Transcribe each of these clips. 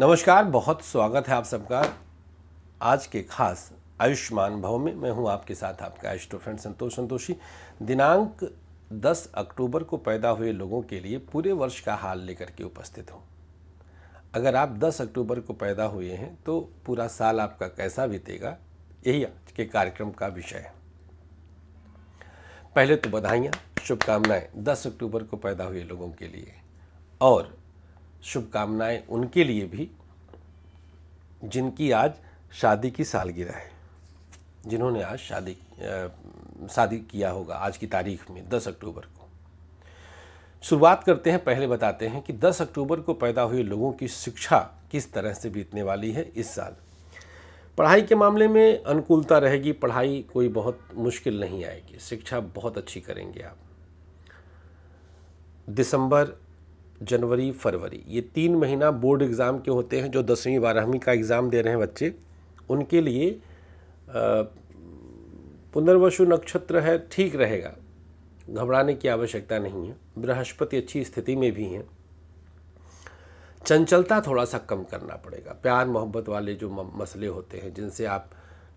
नमस्कार बहुत स्वागत है आप सबका आज के खास आयुष्मान भव में मैं हूं आपके साथ आपका एस्ट्रो फ्रेंड संतोष संतोषी दिनांक 10 अक्टूबर को पैदा हुए लोगों के लिए पूरे वर्ष का हाल लेकर के उपस्थित हूं अगर आप 10 अक्टूबर को पैदा हुए हैं तो पूरा साल आपका कैसा बीतेगा यही आज के कार्यक्रम का विषय है पहले तो बधाइयाँ शुभकामनाएं 10 अक्टूबर को पैदा हुए लोगों के लिए और शुभकामनाएं उनके लिए भी जिनकी आज शादी की सालगिरह है जिन्होंने आज शादी शादी किया होगा आज की तारीख में 10 अक्टूबर को शुरुआत करते हैं पहले बताते हैं कि 10 अक्टूबर को पैदा हुए लोगों की शिक्षा किस तरह से बीतने वाली है इस साल पढ़ाई के मामले में अनुकूलता रहेगी पढ़ाई कोई बहुत मुश्किल नहीं आएगी शिक्षा बहुत अच्छी करेंगे आप दिसंबर जनवरी फरवरी ये तीन महीना बोर्ड एग्ज़ाम के होते हैं जो दसवीं बारहवीं का एग्ज़ाम दे रहे हैं बच्चे उनके लिए पुनर्वशु नक्षत्र है ठीक रहेगा घबराने की आवश्यकता नहीं है बृहस्पति अच्छी स्थिति में भी हैं चंचलता थोड़ा सा कम करना पड़ेगा प्यार मोहब्बत वाले जो मसले होते हैं जिनसे आप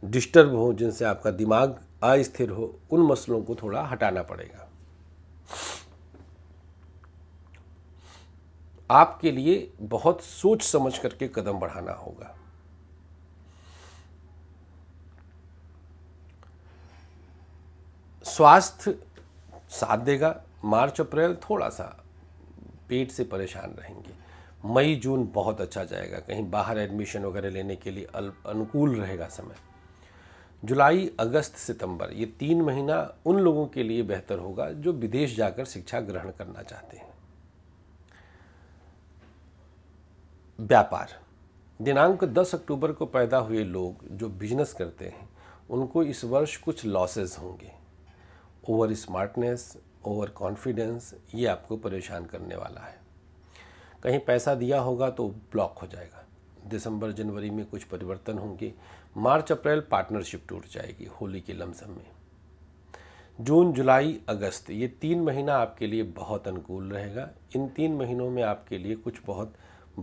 डिस्टर्ब हो जिनसे आपका दिमाग अस्थिर हो उन मसलों को थोड़ा हटाना पड़ेगा आपके लिए बहुत सोच समझ करके कदम बढ़ाना होगा स्वास्थ्य साथ देगा मार्च अप्रैल थोड़ा सा पेट से परेशान रहेंगे मई जून बहुत अच्छा जाएगा कहीं बाहर एडमिशन वगैरह लेने के लिए अनुकूल रहेगा समय जुलाई अगस्त सितंबर ये तीन महीना उन लोगों के लिए बेहतर होगा जो विदेश जाकर शिक्षा ग्रहण करना चाहते हैं व्यापार दिनांक 10 अक्टूबर को पैदा हुए लोग जो बिजनेस करते हैं उनको इस वर्ष कुछ लॉसेस होंगे ओवर स्मार्टनेस ओवर कॉन्फिडेंस ये आपको परेशान करने वाला है कहीं पैसा दिया होगा तो ब्लॉक हो जाएगा दिसंबर जनवरी में कुछ परिवर्तन होंगे मार्च अप्रैल पार्टनरशिप टूट जाएगी होली के लमसम में जून जुलाई अगस्त ये तीन महीना आपके लिए बहुत अनुकूल रहेगा इन तीन महीनों में आपके लिए कुछ बहुत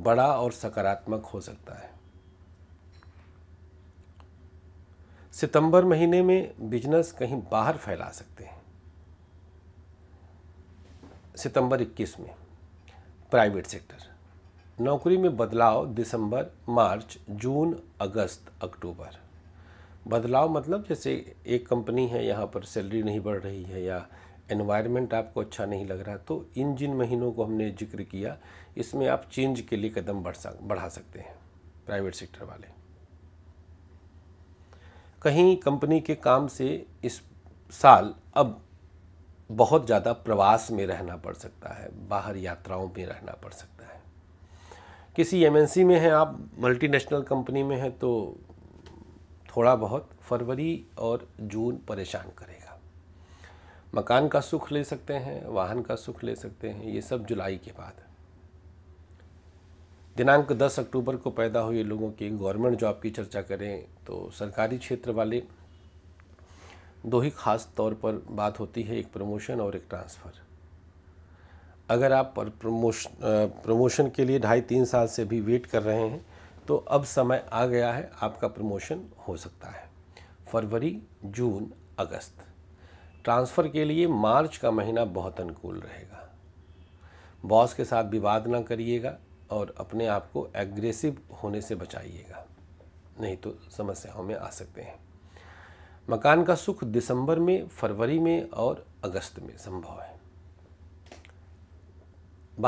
बड़ा और सकारात्मक हो सकता है सितंबर महीने में बिजनेस कहीं बाहर फैला सकते हैं सितंबर 21 में प्राइवेट सेक्टर नौकरी में बदलाव दिसंबर मार्च जून अगस्त अक्टूबर बदलाव मतलब जैसे एक कंपनी है यहाँ पर सैलरी नहीं बढ़ रही है या एनवायरनमेंट आपको अच्छा नहीं लग रहा तो इन जिन महीनों को हमने जिक्र किया इसमें आप चेंज के लिए कदम बढ़ सक बढ़ा सकते हैं प्राइवेट सेक्टर वाले कहीं कंपनी के काम से इस साल अब बहुत ज़्यादा प्रवास में रहना पड़ सकता है बाहर यात्राओं में रहना पड़ सकता है किसी एमएनसी में हैं आप मल्टीनेशनल कंपनी में हैं तो थोड़ा बहुत फरवरी और जून परेशान करेगा मकान का सुख ले सकते हैं वाहन का सुख ले सकते हैं ये सब जुलाई के बाद दिनांक 10 अक्टूबर को पैदा हुए लोगों की गवर्नमेंट जॉब की चर्चा करें तो सरकारी क्षेत्र वाले दो ही खास तौर पर बात होती है एक प्रमोशन और एक ट्रांसफ़र अगर आप प्रमोशन प्रमोशन के लिए ढाई तीन साल से भी वेट कर रहे हैं तो अब समय आ गया है आपका प्रमोशन हो सकता है फरवरी जून अगस्त ट्रांसफ़र के लिए मार्च का महीना बहुत अनुकूल रहेगा बॉस के साथ विवाद ना करिएगा और अपने आप को एग्रेसिव होने से बचाइएगा नहीं तो समस्याओं में आ सकते हैं मकान का सुख दिसंबर में फरवरी में और अगस्त में संभव है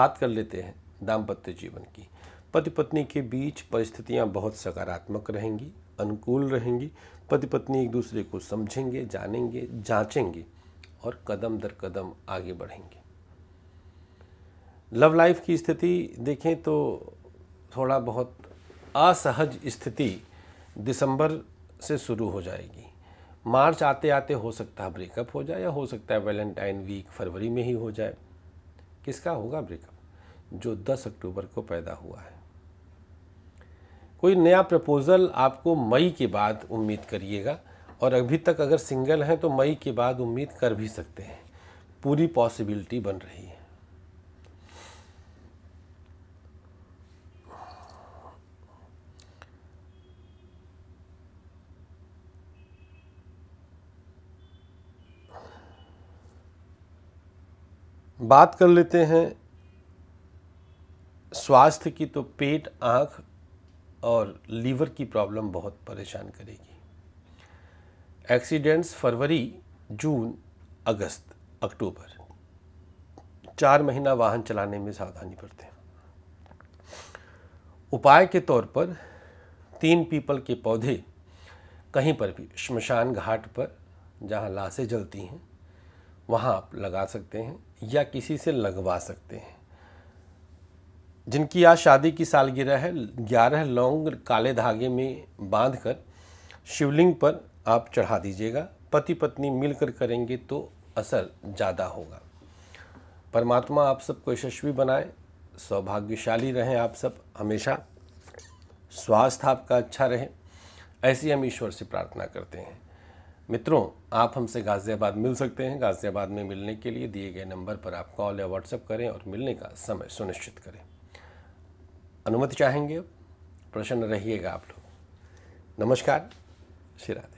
बात कर लेते हैं दाम्पत्य जीवन की पति पत्नी के बीच परिस्थितियां बहुत सकारात्मक रहेंगी अनुकूल रहेंगी पति पत्नी एक दूसरे को समझेंगे जानेंगे जांचेंगे और कदम दर कदम आगे बढ़ेंगे लव लाइफ की स्थिति देखें तो थोड़ा बहुत असहज स्थिति दिसंबर से शुरू हो जाएगी मार्च आते आते हो सकता है ब्रेकअप हो जाए या हो सकता है वैलेंटाइन वीक फरवरी में ही हो जाए किसका होगा ब्रेकअप जो 10 अक्टूबर को पैदा हुआ है कोई नया प्रपोज़ल आपको मई के बाद उम्मीद करिएगा और अभी तक अगर सिंगल हैं तो मई के बाद उम्मीद कर भी सकते हैं पूरी पॉसिबिलिटी बन रही है बात कर लेते हैं स्वास्थ्य की तो पेट आँख और लीवर की प्रॉब्लम बहुत परेशान करेगी एक्सीडेंट्स फरवरी जून अगस्त अक्टूबर चार महीना वाहन चलाने में सावधानी बरते हैं उपाय के तौर पर तीन पीपल के पौधे कहीं पर भी शमशान घाट पर जहाँ लाशें जलती हैं वहाँ आप लगा सकते हैं या किसी से लगवा सकते हैं जिनकी आज शादी की सालगिरह है ग्यारह लौंग काले धागे में बांधकर शिवलिंग पर आप चढ़ा दीजिएगा पति पत्नी मिलकर करेंगे तो असर ज़्यादा होगा परमात्मा आप सबको यशस्वी बनाए सौभाग्यशाली रहें आप सब हमेशा स्वास्थ्य आपका अच्छा रहे ऐसी हम ईश्वर से प्रार्थना करते हैं मित्रों आप हमसे गाज़ियाबाद मिल सकते हैं गाज़ियाबाद में मिलने के लिए दिए गए नंबर पर आप कॉल या व्हाट्सएप करें और मिलने का समय सुनिश्चित करें अनुमति चाहेंगे प्रसन्न रहिएगा आप लोग नमस्कार श्री राधे